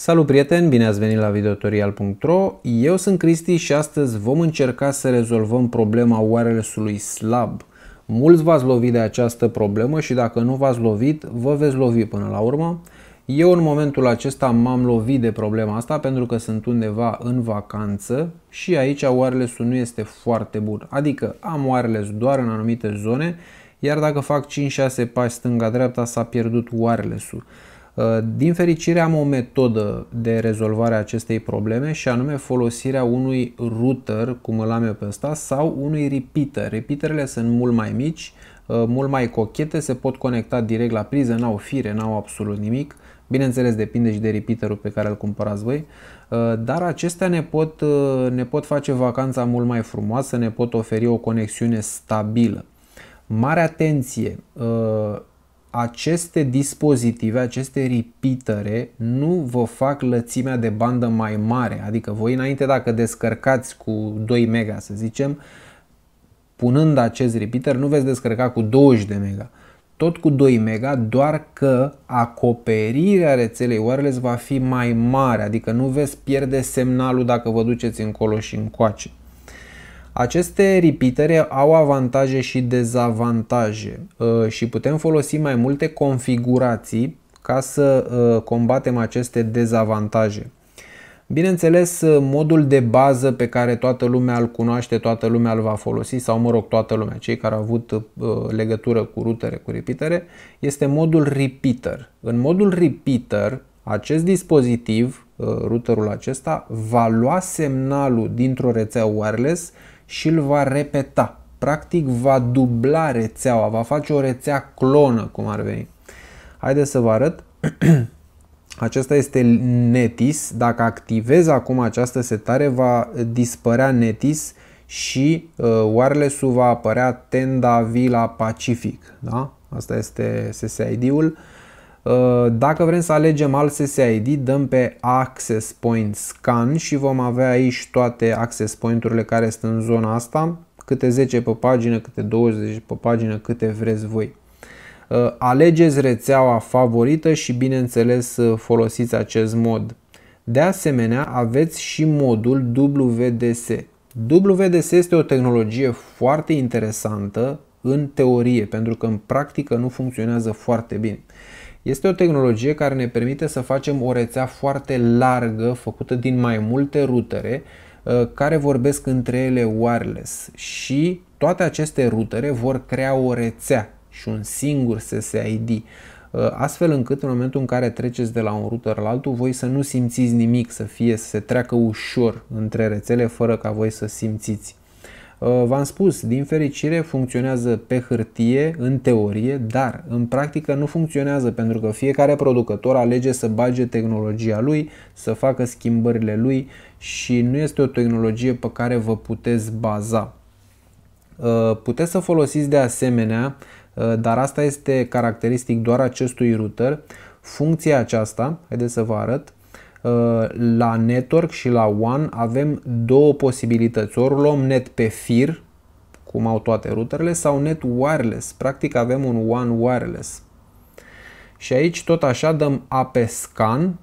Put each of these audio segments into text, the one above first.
Salut prieteni, bine ați venit la videotorial.ro Eu sunt Cristi și astăzi vom încerca să rezolvăm problema wireless-ului slab. Mulți v-ați lovit de această problemă și dacă nu v-ați lovit, vă veți lovi până la urmă. Eu în momentul acesta m-am lovit de problema asta pentru că sunt undeva în vacanță și aici wireless-ul nu este foarte bun. Adică am wireless doar în anumite zone, iar dacă fac 5-6 pași stânga-dreapta s-a pierdut wireless-ul. Uh, din fericire am o metodă de rezolvare a acestei probleme și anume folosirea unui router, cum îl am eu pe ăsta, sau unui repeater. Repeaterele sunt mult mai mici, uh, mult mai cochete, se pot conecta direct la priză, n-au fire, n-au absolut nimic. Bineînțeles, depinde și de repeaterul pe care îl cumpărați voi, uh, dar acestea ne pot, ne pot face vacanța mult mai frumoasă, ne pot oferi o conexiune stabilă. Mare atenție! aceste dispozitive, aceste repeatere nu vă fac lățimea de bandă mai mare. Adică voi înainte dacă descărcați cu 2 mega să zicem, punând acest repeater nu veți descărca cu 20 de mega tot cu 2 mega, doar că acoperirea rețelei wireless va fi mai mare, adică nu veți pierde semnalul dacă vă duceți încolo și încoace. Aceste repeatere au avantaje și dezavantaje uh, și putem folosi mai multe configurații ca să uh, combatem aceste dezavantaje. Bineînțeles, uh, modul de bază pe care toată lumea îl cunoaște, toată lumea îl va folosi sau, mă rog, toată lumea, cei care au avut legătură cu rutere, cu repeatere, este modul repeater. În modul repeater, acest dispozitiv, routerul acesta, va lua semnalul dintr-o rețea wireless și îl va repeta. Practic va dubla rețeaua, va face o rețea clonă, cum ar veni. Haideți să vă arăt. Acesta este netis. Dacă activez acum această setare, va dispărea netis și uh, wireless-ul va apărea Tenda Villa Pacific. Da? Asta este SSID-ul. Uh, Uh, dacă vrem să alegem alt SSID, dăm pe Access Point Scan și vom avea aici toate access point-urile care sunt în zona asta, câte 10 pe pagină, câte 20 pe pagină, câte vreți voi. Uh, alegeți rețeaua favorită și bineînțeles uh, folosiți acest mod. De asemenea, aveți și modul WDS. WDS este o tehnologie foarte interesantă în teorie, pentru că în practică nu funcționează foarte bine. Este o tehnologie care ne permite să facem o rețea foarte largă, făcută din mai multe rutere, uh, care vorbesc între ele wireless și toate aceste rutere vor crea o rețea și un singur SSID uh, astfel încât în momentul în care treceți de la un router la altul, voi să nu simțiți nimic, să fie să se treacă ușor între rețele fără ca voi să simțiți. Uh, v-am spus, din fericire funcționează pe hârtie, în teorie, dar în practică nu funcționează pentru că fiecare producător alege să bage tehnologia lui, să facă schimbările lui și nu este o tehnologie pe care vă puteți baza. Uh, puteți să folosiți de asemenea, uh, dar asta este caracteristic doar acestui router, funcția aceasta, haideți să vă arăt, Uh, la network și la WAN avem două posibilități. Ori luăm net pe fir, cum au toate routerele, sau net wireless. Practic avem un WAN wireless. Și aici tot așa dăm AP scan,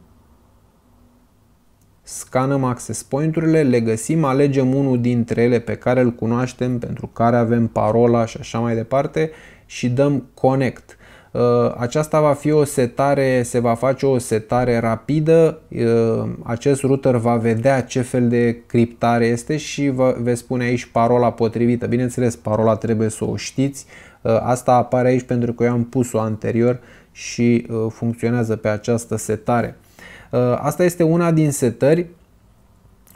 scanăm access point-urile, le găsim, alegem unul dintre ele pe care îl cunoaștem, pentru care avem parola și așa mai departe și dăm connect. Uh, aceasta va fi o setare, se va face o setare rapidă, uh, acest router va vedea ce fel de criptare este și vă, veți spune aici parola potrivită. Bineînțeles, parola trebuie să o știți, uh, asta apare aici pentru că eu am pus-o anterior și funcționează pe această setare. Asta este una din setări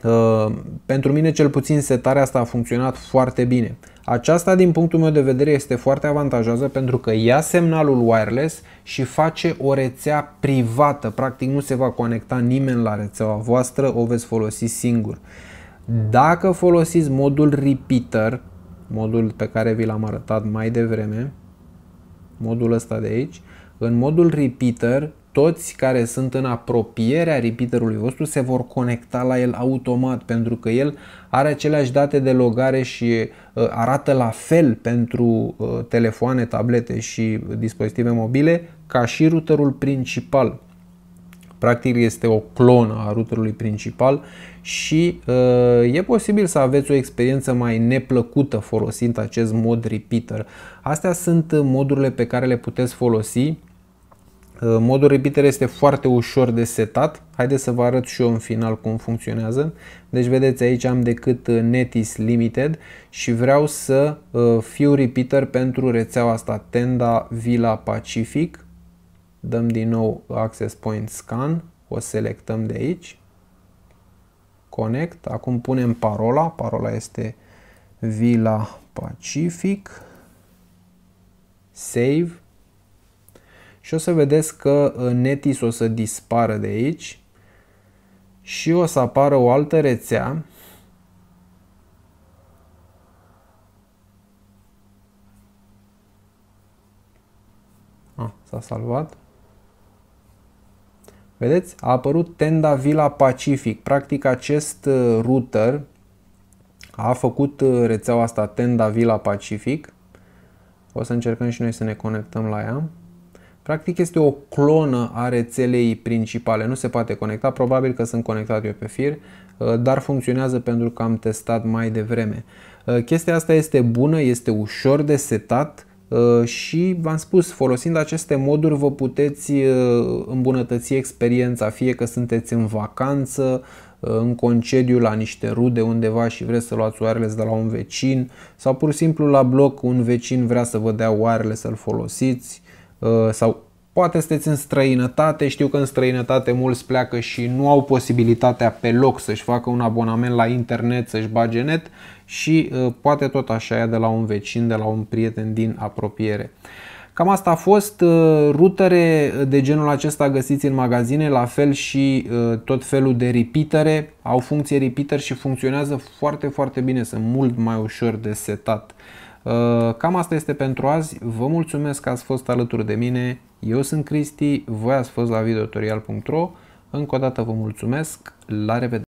Uh, pentru mine cel puțin setarea asta a funcționat foarte bine. Aceasta din punctul meu de vedere este foarte avantajoasă pentru că ia semnalul wireless și face o rețea privată. Practic nu se va conecta nimeni la rețeaua voastră, o veți folosi singur. Dacă folosiți modul repeater, modul pe care vi l-am arătat mai devreme, modul ăsta de aici, în modul repeater toți care sunt în apropierea repeaterului vostru se vor conecta la el automat pentru că el are aceleași date de logare și uh, arată la fel pentru uh, telefoane, tablete și dispozitive mobile ca și routerul principal. Practic este o clonă a routerului principal și uh, e posibil să aveți o experiență mai neplăcută folosind acest mod repeater. Astea sunt modurile pe care le puteți folosi Uh, modul repeater este foarte ușor de setat. Haideți să vă arăt și eu în final cum funcționează. Deci vedeți aici am decât uh, Netis Limited și vreau să uh, fiu repeater pentru rețeaua asta Tenda Villa Pacific. Dăm din nou Access Point Scan, o selectăm de aici. Connect, acum punem parola, parola este Villa Pacific. Save și o să vedeți că uh, Netis o să dispară de aici și o să apară o altă rețea ah, s-a salvat Vedeți? A apărut Tenda Villa Pacific. Practic acest uh, router a făcut uh, rețeaua asta Tenda Villa Pacific. O să încercăm și noi să ne conectăm la ea. Practic este o clonă a rețelei principale, nu se poate conecta, probabil că sunt conectat eu pe fir, uh, dar funcționează pentru că am testat mai devreme. Uh, chestia asta este bună, este ușor de setat uh, și v-am spus, folosind aceste moduri vă puteți îmbunătăți experiența, fie că sunteți în vacanță, în concediu la niște rude undeva și vreți să luați wireless de la un vecin sau pur și simplu la bloc un vecin vrea să vă dea wireless să-l folosiți Uh, sau poate sunteți în străinătate, știu că în străinătate mulți pleacă și nu au posibilitatea pe loc să-și facă un abonament la internet, să-și bage net și uh, poate tot așa ia de la un vecin, de la un prieten din apropiere. Cam asta a fost. Uh, rutere de genul acesta găsiți în magazine, la fel și tot felul de repeatere. Au funcție repeater și funcționează foarte, foarte bine. Sunt mult mai ușor de setat. Uh, cam asta este pentru azi. Vă mulțumesc că ați fost alături de mine. Eu sunt Cristi, voi ați fost la videotorial.ro. Încă o dată vă mulțumesc. La revedere!